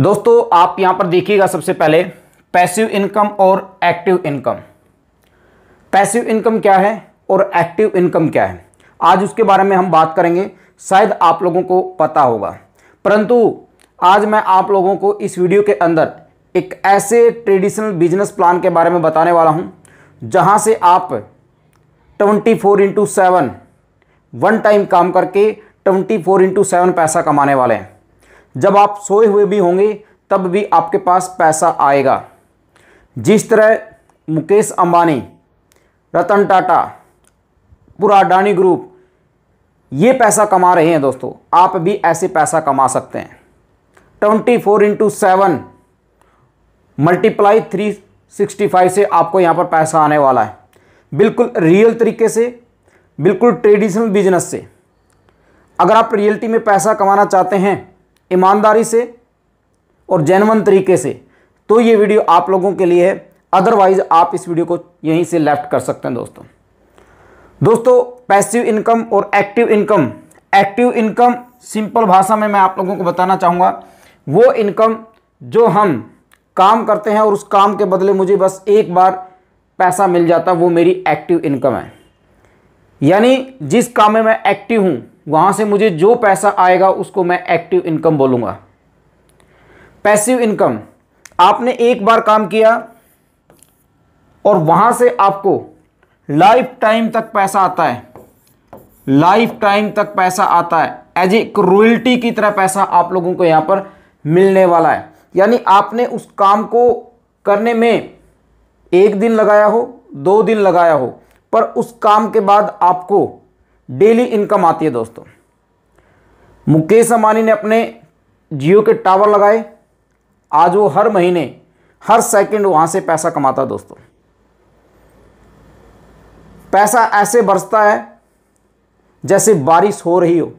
दोस्तों आप यहाँ पर देखिएगा सबसे पहले पैसिव इनकम और एक्टिव इनकम पैसिव इनकम क्या है और एक्टिव इनकम क्या है आज उसके बारे में हम बात करेंगे शायद आप लोगों को पता होगा परंतु आज मैं आप लोगों को इस वीडियो के अंदर एक ऐसे ट्रेडिशनल बिजनेस प्लान के बारे में बताने वाला हूँ जहाँ से आप twenty four into seven one time काम करके ट्वेंटी फोर इंटू सेवन पैसा कमाने वाले हैं जब आप सोए हुए भी होंगे तब भी आपके पास पैसा आएगा जिस तरह मुकेश अंबानी रतन टाटा पूरा अडानी ग्रुप ये पैसा कमा रहे हैं दोस्तों आप भी ऐसे पैसा कमा सकते हैं twenty four into seven multiply three sixty five से आपको यहाँ पर पैसा आने वाला है बिल्कुल रियल तरीके से बिल्कुल ट्रेडिशनल बिजनेस से अगर आप रियलिटी में पैसा कमाना चाहते हैं ईमानदारी से और जैनवन तरीके से तो ये वीडियो आप लोगों के लिए है अदरवाइज आप इस वीडियो को यहीं से लेफ्ट कर सकते हैं दोस्तों दोस्तों पैसिव इनकम और active income active income simple भाषा में मैं आप लोगों को बताना चाहूँगा वो इनकम जो हम काम करते हैं और उस काम के बदले मुझे बस एक बार पैसा मिल जाता वो मेरी एक्टिव इनकम है यानी जिस काम में मैं एक्टिव हूँ वहाँ से मुझे जो पैसा आएगा उसको मैं एक्टिव इनकम बोलूँगा पैसिव इनकम आपने एक बार काम किया और वहाँ से आपको लाइफ टाइम तक पैसा आता है लाइफ टाइम तक पैसा आता है एज ए रोयल्टी की तरह पैसा आप लोगों को यहाँ पर मिलने वाला है यानी आपने उस काम को करने में एक दिन लगाया हो दो दिन लगाया हो पर उस काम के बाद आपको डेली इनकम आती है दोस्तों मुकेश अंबानी ने अपने जियो के टावर लगाए आज वो हर महीने हर सेकंड वहाँ से पैसा कमाता है दोस्तों पैसा ऐसे बरसता है जैसे बारिश हो रही हो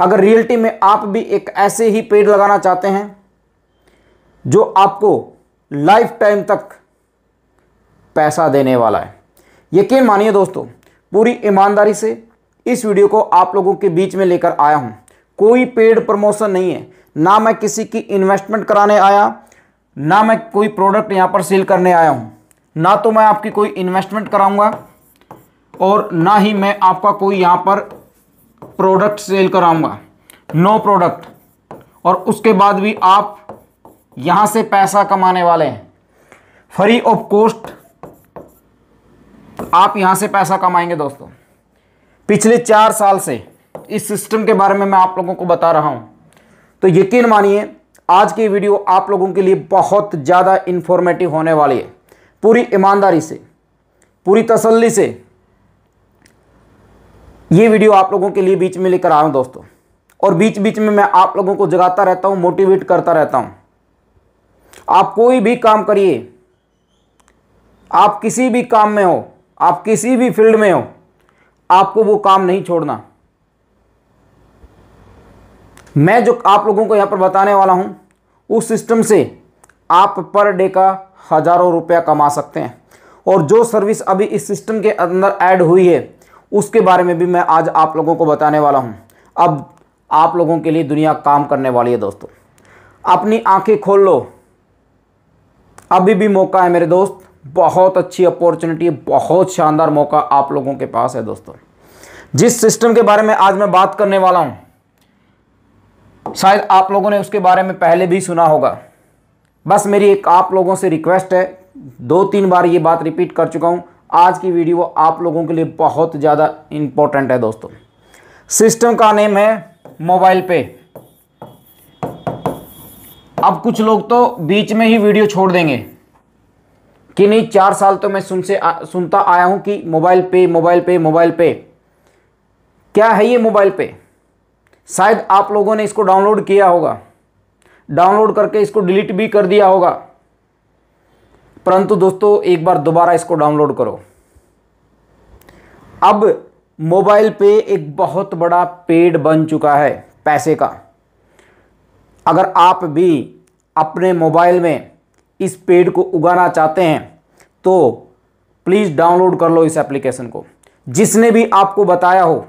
अगर रियलिटी में आप भी एक ऐसे ही पेड़ लगाना चाहते हैं जो आपको लाइफ टाइम तक पैसा देने वाला है यकीन मानिए दोस्तों पूरी ईमानदारी से इस वीडियो को आप लोगों के बीच में लेकर आया हूँ कोई पेड प्रमोशन नहीं है ना मैं किसी की इन्वेस्टमेंट कराने आया ना मैं कोई प्रोडक्ट यहाँ पर सेल करने आया हूँ ना तो मैं आपकी कोई इन्वेस्टमेंट कराऊंगा और ना ही मैं आपका कोई यहाँ पर प्रोडक्ट सेल कराऊंगा नो प्रोडक्ट और उसके बाद भी आप यहाँ से पैसा कमाने वाले हैं फ्री ऑफ कॉस्ट तो आप यहां से पैसा कमाएंगे दोस्तों पिछले चार साल से इस सिस्टम के बारे में मैं आप लोगों को बता रहा हूं तो यकीन मानिए आज की वीडियो आप लोगों के लिए बहुत ज़्यादा इंफॉर्मेटिव होने वाली है पूरी ईमानदारी से पूरी तसल्ली से ये वीडियो आप लोगों के लिए बीच में लेकर आ रहा दोस्तों और बीच बीच में मैं आप लोगों को जगाता रहता हूं मोटिवेट करता रहता हूं आप कोई भी काम करिए आप किसी भी काम में हो आप किसी भी फील्ड में हो आपको वो काम नहीं छोड़ना मैं जो आप लोगों को यहाँ पर बताने वाला हूँ उस सिस्टम से आप पर डे का हज़ारों रुपया कमा सकते हैं और जो सर्विस अभी इस सिस्टम के अंदर ऐड हुई है उसके बारे में भी मैं आज आप लोगों को बताने वाला हूँ अब आप लोगों के लिए दुनिया काम करने वाली है दोस्तों अपनी आंखें खोल लो अभी भी मौका है मेरे दोस्त बहुत अच्छी अपॉर्चुनिटी बहुत शानदार मौका आप लोगों के पास है दोस्तों जिस सिस्टम के बारे में आज मैं बात करने वाला हूं शायद आप लोगों ने उसके बारे में पहले भी सुना होगा बस मेरी एक आप लोगों से रिक्वेस्ट है दो तीन बार ये बात रिपीट कर चुका हूं आज की वीडियो आप लोगों के लिए बहुत ज़्यादा इंपॉर्टेंट है दोस्तों सिस्टम का नेम है मोबाइल पे अब कुछ लोग तो बीच में ही वीडियो छोड़ देंगे कि नहीं चार साल तो मैं सुन से आ, सुनता आया हूं कि मोबाइल पे मोबाइल पे मोबाइल पे क्या है ये मोबाइल पे शायद आप लोगों ने इसको डाउनलोड किया होगा डाउनलोड करके इसको डिलीट भी कर दिया होगा परंतु दोस्तों एक बार दोबारा इसको डाउनलोड करो अब मोबाइल पे एक बहुत बड़ा पेड बन चुका है पैसे का अगर आप भी अपने मोबाइल में इस पेड़ को उगाना चाहते हैं तो प्लीज़ डाउनलोड कर लो इस एप्लीकेशन को जिसने भी आपको बताया हो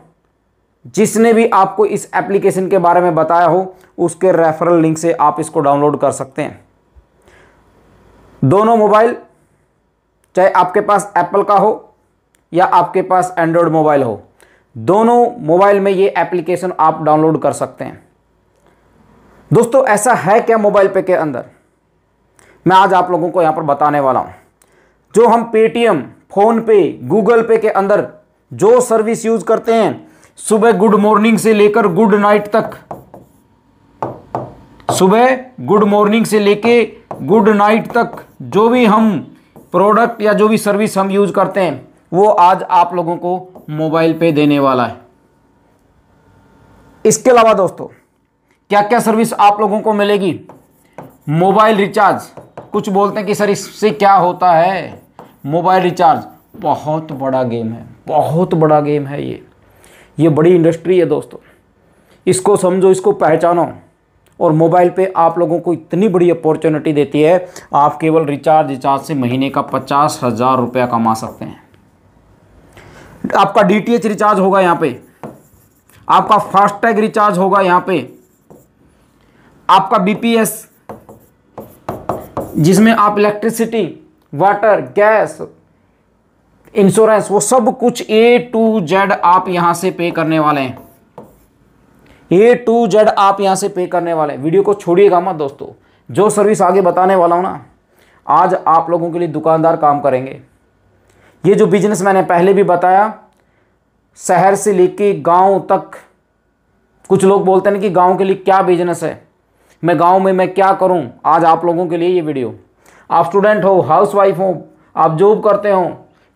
जिसने भी आपको इस एप्लीकेशन के बारे में बताया हो उसके रेफरल लिंक से आप इसको डाउनलोड कर सकते हैं दोनों मोबाइल चाहे आपके पास एप्पल का हो या आपके पास एंड्रॉयड मोबाइल हो दोनों मोबाइल में ये एप्लीकेशन आप डाउनलोड कर सकते हैं दोस्तों ऐसा है क्या मोबाइल पे के अंदर मैं आज आप लोगों को यहाँ पर बताने वाला हूँ जो हम पेटीएम फ़ोनपे गूगल पे के अंदर जो सर्विस यूज़ करते हैं सुबह गुड मॉर्निंग से लेकर गुड नाइट तक सुबह गुड मॉर्निंग से लेके गुड नाइट तक जो भी हम प्रोडक्ट या जो भी सर्विस हम यूज़ करते हैं वो आज आप लोगों को मोबाइल पे देने वाला है इसके अलावा दोस्तों क्या क्या सर्विस आप लोगों को मिलेगी मोबाइल रिचार्ज कुछ बोलते हैं कि सर इससे क्या होता है मोबाइल रिचार्ज बहुत बड़ा गेम है बहुत बड़ा गेम है ये ये बड़ी इंडस्ट्री है दोस्तों इसको समझो इसको पहचानो और मोबाइल पे आप लोगों को इतनी बड़ी अपॉर्चुनिटी देती है आप केवल रिचार्ज रिचार्ज से महीने का पचास हज़ार रुपया कमा सकते हैं आपका डीटीएच रिचार्ज होगा यहां पे आपका फास्टैग रिचार्ज होगा यहां पे आपका बीपीएस जिसमें आप इलेक्ट्रिसिटी वाटर गैस इंश्योरेंस वो सब कुछ ए टू जेड आप यहां से पे करने वाले हैं ए टू जेड आप यहाँ से पे करने वाले हैं वीडियो को छोड़िएगा मत दोस्तों जो सर्विस आगे बताने वाला हूं ना आज आप लोगों के लिए दुकानदार काम करेंगे ये जो बिजनेस मैंने पहले भी बताया शहर से लेके गांव तक कुछ लोग बोलते हैं कि गांव के लिए क्या बिजनेस है मैं गांव में मैं क्या करूं आज आप लोगों के लिए ये वीडियो आप स्टूडेंट हो हाउस वाइफ हो आप जॉब करते हो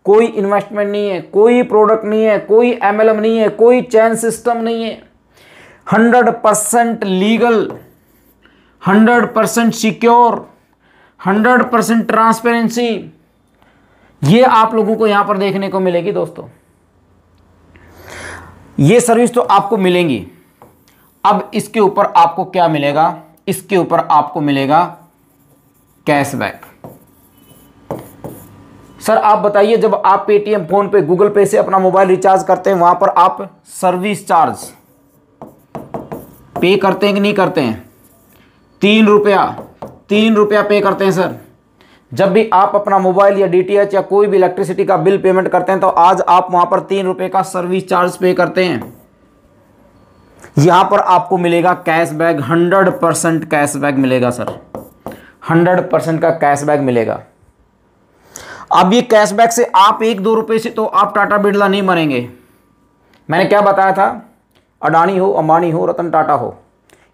कोई इन्वेस्टमेंट नहीं है कोई प्रोडक्ट नहीं है कोई एम नहीं है कोई चैन सिस्टम नहीं है hundred percent legal hundred percent secure hundred percent transparency ये आप लोगों को यहां पर देखने को मिलेगी दोस्तों ये सर्विस तो आपको मिलेंगी अब इसके ऊपर आपको क्या मिलेगा इसके ऊपर आपको मिलेगा कैशबैक सर आप बताइए जब आप पेटीएम फोन पे गूगल पे से अपना मोबाइल रिचार्ज करते हैं वहां पर आप सर्विस चार्ज पे करते हैं कि नहीं करते हैं तीन रुपया तीन रुपया पे करते हैं सर जब भी आप अपना मोबाइल या डीटीएच या कोई भी इलेक्ट्रिसिटी का बिल पेमेंट करते हैं तो आज आप वहां पर तीन रुपये का सर्विस चार्ज पे करते हैं यहाँ पर आपको मिलेगा कैशबैक हंड्रेड परसेंट कैशबैक मिलेगा सर हंड्रेड परसेंट का कैशबैक मिलेगा अब ये कैशबैक से आप एक दो रुपये से तो आप टाटा बिरला नहीं मरेंगे मैंने क्या बताया था अडानी हो अंबानी हो रतन टाटा हो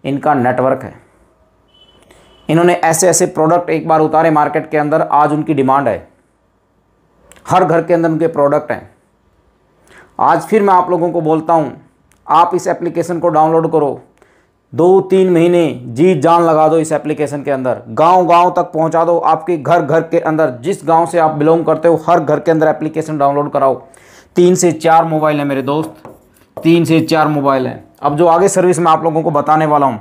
इनका नेटवर्क है इन्होंने ऐसे ऐसे प्रोडक्ट एक बार उतारे मार्केट के अंदर आज उनकी डिमांड है हर घर के अंदर उनके प्रोडक्ट हैं आज फिर मैं आप लोगों को बोलता हूँ आप इस एप्लीकेशन को डाउनलोड करो दो तीन महीने जी जान लगा दो इस एप्लीकेशन के अंदर गांव गांव तक पहुंचा दो आपके घर घर के अंदर जिस गांव से आप बिलोंग करते हो हर घर के अंदर एप्लीकेशन डाउनलोड कराओ तीन से चार मोबाइल हैं मेरे दोस्त तीन से चार मोबाइल हैं अब जो आगे सर्विस मैं आप लोगों को बताने वाला हूँ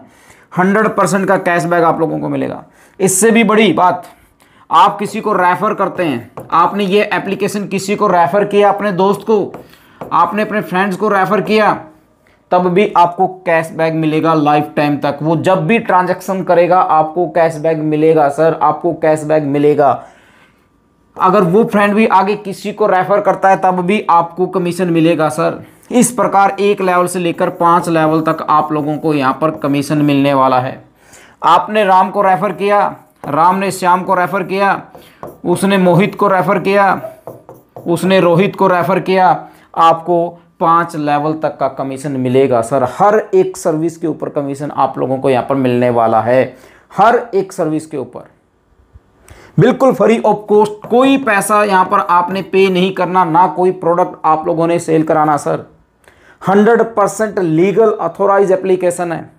हंड्रेड परसेंट का कैशबैक आप लोगों को मिलेगा इससे भी बड़ी बात आप किसी को रेफ़र करते हैं आपने ये एप्लीकेशन किसी को रेफ़र किया अपने दोस्त को आपने अपने फ्रेंड्स को रेफ़र किया तब भी आपको कैशबैक मिलेगा लाइफ टाइम तक वो जब भी ट्रांजैक्शन करेगा आपको कैशबैक मिलेगा सर आपको कैशबैक मिलेगा अगर वो फ्रेंड भी आगे किसी को रेफर करता है तब भी आपको कमीशन मिलेगा सर इस प्रकार एक लेवल से लेकर पांच लेवल तक आप लोगों को यहाँ पर कमीशन मिलने वाला है आपने राम को रेफ़र किया राम ने श्याम को रेफ़र किया उसने मोहित को रेफ़र किया उसने रोहित को रेफ़र किया आपको पाँच लेवल तक का कमीशन मिलेगा सर हर एक सर्विस के ऊपर कमीशन आप लोगों को यहाँ पर मिलने वाला है हर एक सर्विस के ऊपर बिल्कुल फ्री ऑफ कॉस्ट कोई पैसा यहाँ पर आपने पे नहीं करना ना कोई प्रोडक्ट आप लोगों ने सेल कराना sir 100 percent legal authorized application है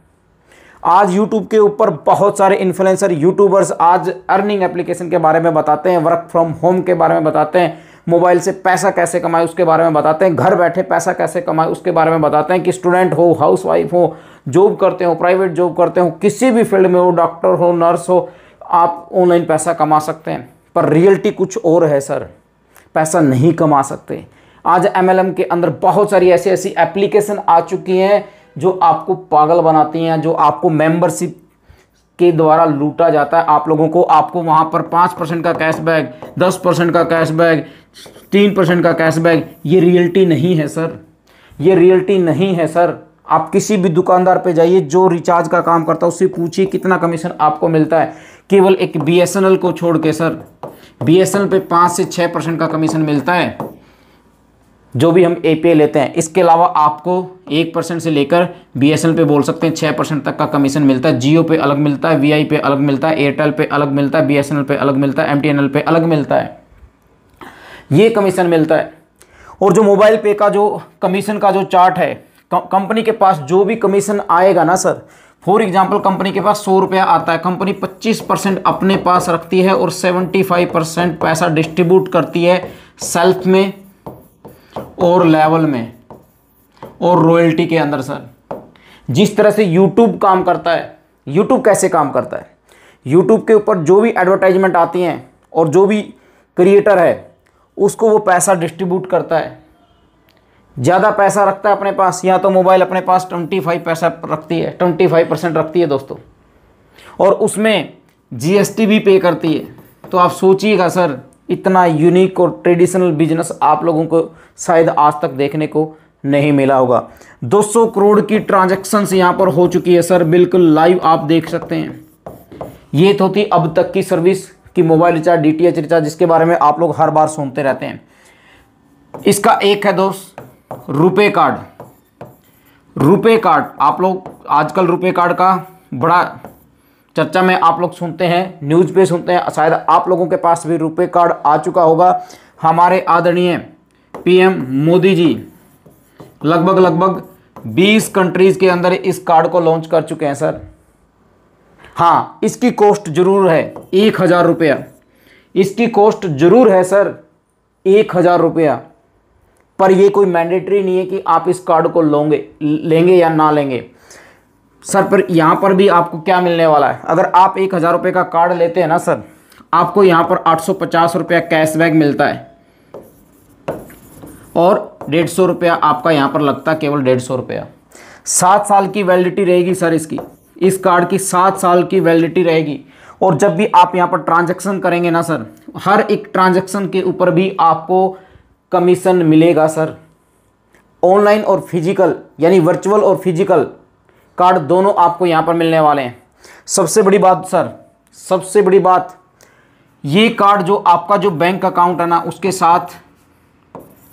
आज YouTube के ऊपर बहुत सारे इन्फ्लुएंसर यूट्यूबर्स आज अर्निंग एप्लीकेशन के बारे में बताते हैं वर्क फ्रॉम होम के बारे में बताते हैं मोबाइल से पैसा कैसे कमाए उसके बारे में बताते हैं घर बैठे पैसा कैसे कमाए उसके बारे में बताते हैं कि स्टूडेंट हो हाउस वाइफ हो जॉब करते हो प्राइवेट जॉब करते हो किसी भी फील्ड में हो डॉक्टर हो नर्स हो आप ऑनलाइन पैसा कमा सकते हैं पर रियलिटी कुछ और है सर पैसा नहीं कमा सकते आज एम के अंदर बहुत सारी ऐसी ऐसी एप्लीकेशन आ चुकी हैं जो आपको पागल बनाती हैं जो आपको मेंबरशिप के द्वारा लूटा जाता है आप लोगों को आपको वहाँ पर पाँच परसेंट का कैशबैक दस परसेंट का कैशबैक तीन परसेंट का कैशबैक ये रियलिटी नहीं है सर ये रियलिटी नहीं है सर आप किसी भी दुकानदार पे जाइए जो रिचार्ज का काम करता है उससे पूछिए कितना कमीशन आपको मिलता है केवल एक बी को छोड़ के सर बी एस एल पे पाँच से छः परसेंट का कमीशन मिलता है जो भी हम ए लेते हैं इसके अलावा आपको एक परसेंट से लेकर बी एस पे बोल सकते हैं छः परसेंट तक का कमीशन मिलता है जियो पे अलग मिलता है वी पे अलग मिलता है एयरटेल पे अलग मिलता है बी एस एन एल पे अलग मिलता है एम टी एन एल पे अलग मिलता है ये कमीशन मिलता है और जो मोबाइल पे का जो कमीशन का जो चार्ट है कंपनी के पास जो भी कमीशन आएगा ना सर फॉर एग्जाम्पल कंपनी के पास सौ रुपया आता है कंपनी पच्चीस परसेंट अपने पास रखती है और सेवेंटी फाइव परसेंट पैसा डिस्ट्रीब्यूट करती है सेल्फ में और लेवल में और रॉयल्टी के अंदर सर जिस तरह से यूट्यूब काम करता है यूट्यूब कैसे काम करता है यूट्यूब के ऊपर जो भी एडवर्टाइजमेंट आती हैं और जो भी क्रिएटर है उसको वो पैसा डिस्ट्रीब्यूट करता है ज़्यादा पैसा रखता है अपने पास या तो मोबाइल अपने पास ट्वेंटी फाइव पैसा रखती है ट्वेंटी फाइव परसेंट रखती है दोस्तों और उसमें जीएसटी भी पे करती है तो आप सोचिएगा सर इतना यूनिक और ट्रेडिशनल बिजनेस आप लोगों को शायद आज तक देखने को नहीं मिला होगा 200 करोड़ की ट्रांजेक्शन्स यहाँ पर हो चुकी है सर बिल्कुल लाइव आप देख सकते हैं ये तो थी अब तक की सर्विस कि मोबाइल रिचार्ज डी रिचार्ज जिसके बारे में आप लोग हर बार सुनते रहते हैं इसका एक है दोस्त रुपे कार्ड रुपे कार्ड आप लोग आजकल रुपे कार्ड का बड़ा चर्चा में आप लोग सुनते हैं न्यूज़ पे सुनते हैं शायद आप लोगों के पास भी रुपे कार्ड आ चुका होगा हमारे आदरणीय पीएम मोदी जी लगभग लगभग 20 कंट्रीज़ के अंदर इस कार्ड को लॉन्च कर चुके हैं सर हाँ इसकी कॉस्ट ज़रूर है एक हज़ार रुपया इसकी कॉस्ट ज़रूर है सर एक हज़ार रुपया पर ये कोई मैंडेटरी नहीं है कि आप इस कार्ड को लोगे लेंगे या ना लेंगे सर पर यहाँ पर भी आपको क्या मिलने वाला है अगर आप एक हज़ार रुपये का कार्ड लेते हैं ना सर आपको यहाँ पर आठ सौ पचास रुपया कैशबैक मिलता है और डेढ़ सौ रुपया आपका यहाँ पर लगता है केवल डेढ़ सौ रुपया सात साल की वैलिडिटी रहेगी सर इसकी इस कार्ड की सात साल की वैलिडिटी रहेगी और जब भी आप यहाँ पर ट्रांजैक्शन करेंगे ना सर हर एक ट्रांजैक्शन के ऊपर भी आपको कमीशन मिलेगा सर ऑनलाइन और फिजिकल यानी वर्चुअल और फिजिकल कार्ड दोनों आपको यहाँ पर मिलने वाले हैं सबसे बड़ी बात सर सबसे बड़ी बात ये कार्ड जो आपका जो बैंक अकाउंट है ना उसके साथ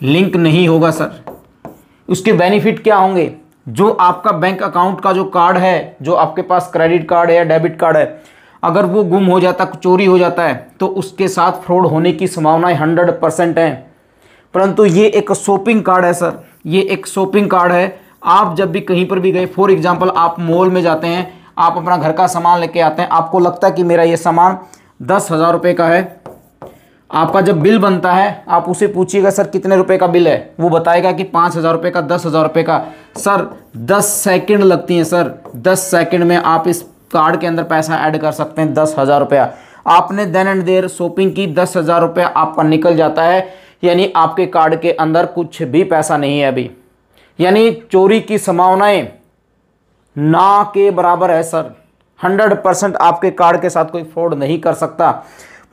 लिंक नहीं होगा सर उसके बेनिफिट क्या होंगे जो आपका बैंक अकाउंट का जो कार्ड है जो आपके पास क्रेडिट कार्ड है या डेबिट कार्ड है अगर वो गुम हो जाता है चोरी हो जाता है तो उसके साथ फ्रॉड होने की संभावनाएं हंड्रेड परसेंट हैं परंतु ये एक शॉपिंग कार्ड है सर ये एक शॉपिंग कार्ड है आप जब भी कहीं पर भी गए फॉर एग्जाम्पल आप मॉल में जाते हैं आप अपना घर का सामान लेके आते हैं आपको लगता है कि मेरा ये सामान दस हज़ार रुपये का है आपका जब बिल बनता है आप उसे पूछिएगा सर कितने रुपए का बिल है वो बताएगा कि पाँच हज़ार रुपये का दस हज़ार रुपये का सर दस सेकंड लगती हैं सर दस सेकंड में आप इस कार्ड के अंदर पैसा ऐड कर सकते हैं दस हज़ार रुपया आपने देन एंड देर शॉपिंग की दस हज़ार रुपया आपका निकल जाता है यानी आपके कार्ड के अंदर कुछ भी पैसा नहीं है अभी यानी चोरी की संभावनाएँ ना के बराबर है सर हंड्रेड परसेंट आपके कार्ड के साथ कोई फ्रॉड नहीं कर सकता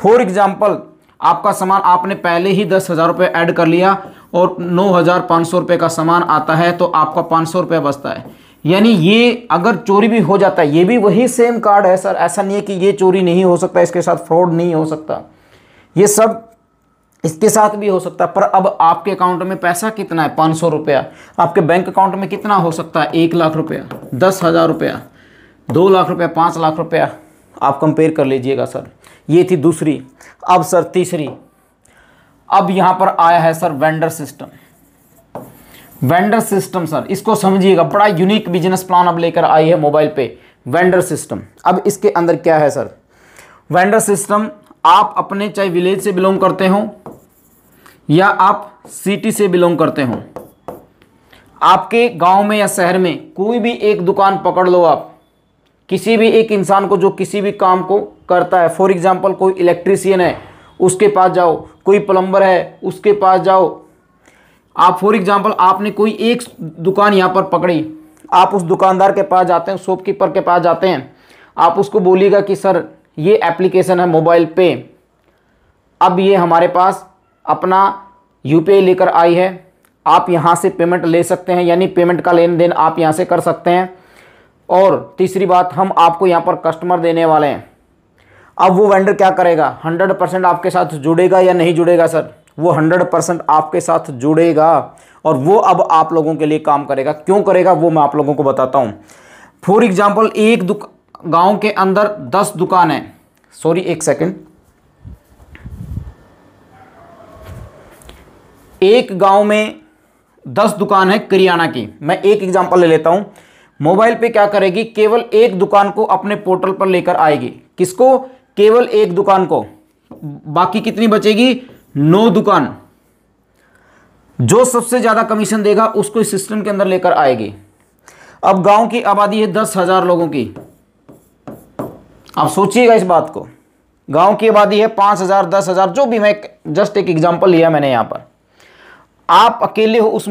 फॉर एग्जाम्पल आपका सामान आपने पहले ही दस हज़ार रुपये ऐड कर लिया और नौ हज़ार पाँच सौ रुपये का सामान आता है तो आपका पाँच सौ रुपये बचता है यानी ये अगर चोरी भी हो जाता है ये भी वही सेम कार्ड है सर ऐसा नहीं है कि ये चोरी नहीं हो सकता इसके साथ फ्रॉड नहीं हो सकता ये सब इसके साथ भी हो सकता है पर अब आपके अकाउंट में पैसा कितना है पाँच सौ रुपया आपके बैंक अकाउंट में कितना हो सकता है एक लाख रुपया दस हज़ार रुपया दो लाख रुपया पाँच लाख रुपया आप कंपेयर कर लीजिएगा सर ये थी दूसरी अब सर तीसरी अब यहां पर आया है sir vendor system vendor system sir इसको समझिएगा बड़ा यूनिक बिजनेस प्लान अब लेकर आई है मोबाइल पे वेंडर सिस्टम अब इसके अंदर क्या है सर वेंडर सिस्टम आप अपने चाहे विलेज से बिलोंग करते हो या आप सिटी से बिलोंग करते हो आपके गांव में या शहर में कोई भी एक दुकान पकड़ लो आप किसी भी एक इंसान को जो किसी भी काम को करता है फॉर एग्ज़ाम्पल कोई इलेक्ट्रीसियन है उसके पास जाओ कोई प्लम्बर है उसके पास जाओ आप फॉर एग्ज़ाम्पल आपने कोई एक दुकान यहाँ पर पकड़ी आप उस दुकानदार के पास जाते हैं शॉपकीपर के पास जाते हैं आप उसको बोलिएगा कि सर ये एप्लीकेशन है मोबाइल पे अब ये हमारे पास अपना यू लेकर आई है आप यहाँ से पेमेंट ले सकते हैं यानी पेमेंट का लेन देन आप यहाँ से कर सकते हैं और तीसरी बात हम आपको यहाँ पर कस्टमर देने वाले हैं अब वो वेंडर क्या करेगा हंड्रेड परसेंट आपके साथ जुड़ेगा या नहीं जुड़ेगा सर वो हंड्रेड परसेंट आपके साथ जुड़ेगा और वो अब आप लोगों के लिए काम करेगा क्यों करेगा वो मैं आप लोगों को बताता हूँ फॉर एग्जाम्पल एक गांव गाँव के अंदर दस दुकान है सॉरी एक सेकेंड एक गांव में दस दुकान है करियाना की मैं एक एग्जांपल ले लेता हूं मोबाइल पे क्या करेगी केवल एक दुकान को अपने पोर्टल पर लेकर आएगी किसको केवल एक दुकान को बाकी कितनी बचेगी नो दुकान जो सबसे ज़्यादा कमीशन देगा उसको इस सिस्टम के अंदर लेकर आएगी अब गांव की आबादी है दस हज़ार लोगों की आप सोचिएगा इस बात को गांव की आबादी है पांच हज़ार दस हज़ार जो भी मैं जस्ट एक एग्जांपल लिया मैंने यहां पर आप अकेले हो उस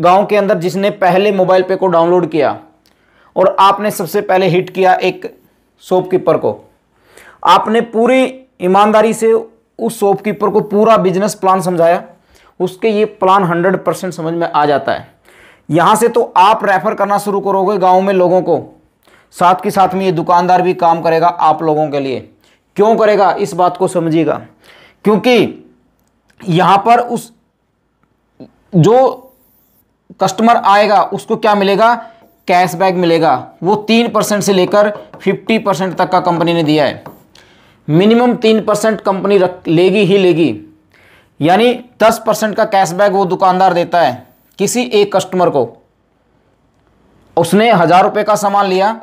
गांव के अंदर जिसने पहले मोबाइल पे को डाउनलोड किया और आपने सबसे पहले हिट किया एक शॉपकीपर को आपने पूरी ईमानदारी से उस शॉपकीपर को पूरा बिजनेस प्लान समझाया उसके ये प्लान हंड्रेड परसेंट समझ में आ जाता है यहाँ से तो आप रेफ़र करना शुरू करोगे गाँव में लोगों को साथ के साथ में ये दुकानदार भी काम करेगा आप लोगों के लिए क्यों करेगा इस बात को समझिएगा क्योंकि यहाँ पर उस जो कस्टमर आएगा उसको क्या मिलेगा कैशबैक मिलेगा वो तीन परसेंट से लेकर फिफ्टी परसेंट तक का कंपनी ने दिया है मिनिमम तीन परसेंट कंपनी रख लेगी ही लेगी यानी दस परसेंट का कैशबैक वो दुकानदार देता है किसी एक कस्टमर को उसने हज़ार रुपये का सामान लिया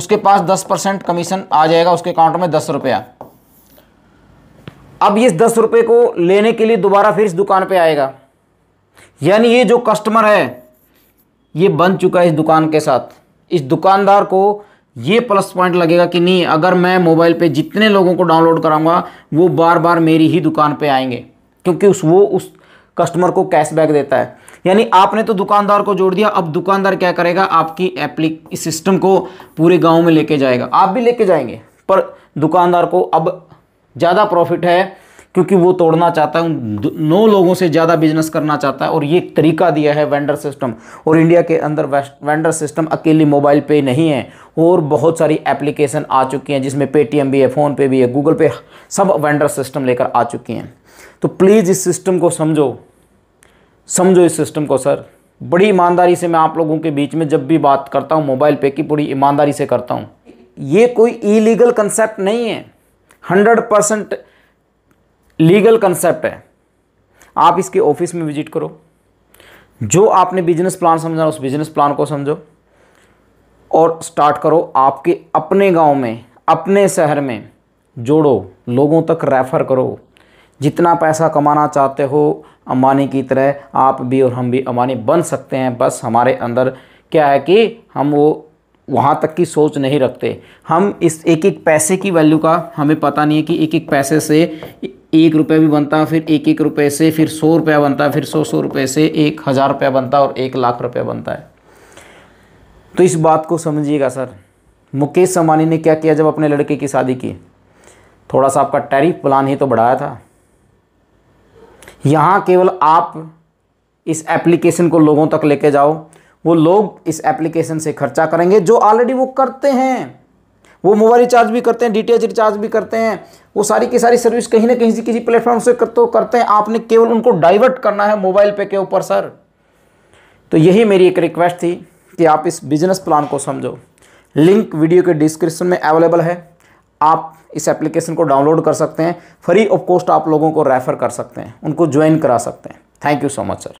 उसके पास दस परसेंट कमीशन आ जाएगा उसके अकाउंट में दस रुपया अब इस दस रुपये को लेने के लिए दोबारा फिर इस दुकान पे आएगा यानी ये जो कस्टमर है ये बन चुका है इस दुकान के साथ इस दुकानदार को ये प्लस पॉइंट लगेगा कि नहीं अगर मैं मोबाइल पे जितने लोगों को डाउनलोड कराऊंगा वो बार बार मेरी ही दुकान पे आएंगे क्योंकि उस वो उस कस्टमर को कैशबैक देता है यानी आपने तो दुकानदार को जोड़ दिया अब दुकानदार क्या करेगा आपकी एप्लिक सिस्टम को पूरे गाँव में लेके जाएगा आप भी लेके जाएंगे पर दुकानदार को अब ज़्यादा प्रॉफिट है क्योंकि वो तोड़ना चाहता है नौ लोगों से ज़्यादा बिजनेस करना चाहता है और ये एक तरीका दिया है वेंडर सिस्टम और इंडिया के अंदर वेंडर सिस्टम अकेली मोबाइल पे नहीं है और बहुत सारी एप्लीकेशन आ चुकी हैं जिसमें पेटीएम भी है फ़ोनपे भी है गूगल पे सब वेंडर सिस्टम लेकर आ चुकी हैं तो प्लीज़ इस सिस्टम को समझो समझो इस सिस्टम को सर बड़ी ईमानदारी से मैं आप लोगों के बीच में जब भी बात करता हूँ मोबाइल पे की पूरी ईमानदारी से करता हूँ ये कोई इलीगल कंसेप्ट नहीं है हंड्रेड परसेंट लीगल कंसेप्ट है आप इसके ऑफिस में विजिट करो जो आपने बिजनेस प्लान समझा उस बिजनेस प्लान को समझो और स्टार्ट करो आपके अपने गांव में अपने शहर में जोड़ो लोगों तक रेफ़र करो जितना पैसा कमाना चाहते हो अंबानी की तरह आप भी और हम भी अंबानी बन सकते हैं बस हमारे अंदर क्या है कि हम वो वहाँ तक की सोच नहीं रखते हम इस एक एक पैसे की वैल्यू का हमें पता नहीं है कि एक एक पैसे से एक रुपया भी बनता फिर एक एक रुपये से फिर सौ रुपया बनता फिर सौ सौ रुपये से एक हज़ार रुपया बनता और एक लाख रुपया बनता है तो इस बात को समझिएगा सर मुकेश अंबानी ने क्या किया जब अपने लड़के की शादी की थोड़ा सा आपका टैरिफ प्लान ही तो बढ़ाया था यहाँ केवल आप इस एप्लीकेशन को लोगों तक लेके जाओ वो लोग इस एप्लीकेशन से खर्चा करेंगे जो ऑलरेडी वो करते हैं वो मोबाइल रिचार्ज भी करते हैं डी रिचार्ज भी करते हैं वो सारी की सारी सर्विस कहीं ना कहीं से किसी प्लेटफॉर्म से कर तो करते हैं आपने केवल उनको डाइवर्ट करना है मोबाइल पे के ऊपर सर तो यही मेरी एक रिक्वेस्ट थी कि आप इस बिजनेस प्लान को समझो लिंक वीडियो के डिस्क्रिप्शन में अवेलेबल है आप इस एप्लीकेशन को डाउनलोड कर सकते हैं फ्री ऑफ कॉस्ट आप लोगों को रेफ़र कर सकते हैं उनको ज्वाइन करा सकते हैं thank you so much sir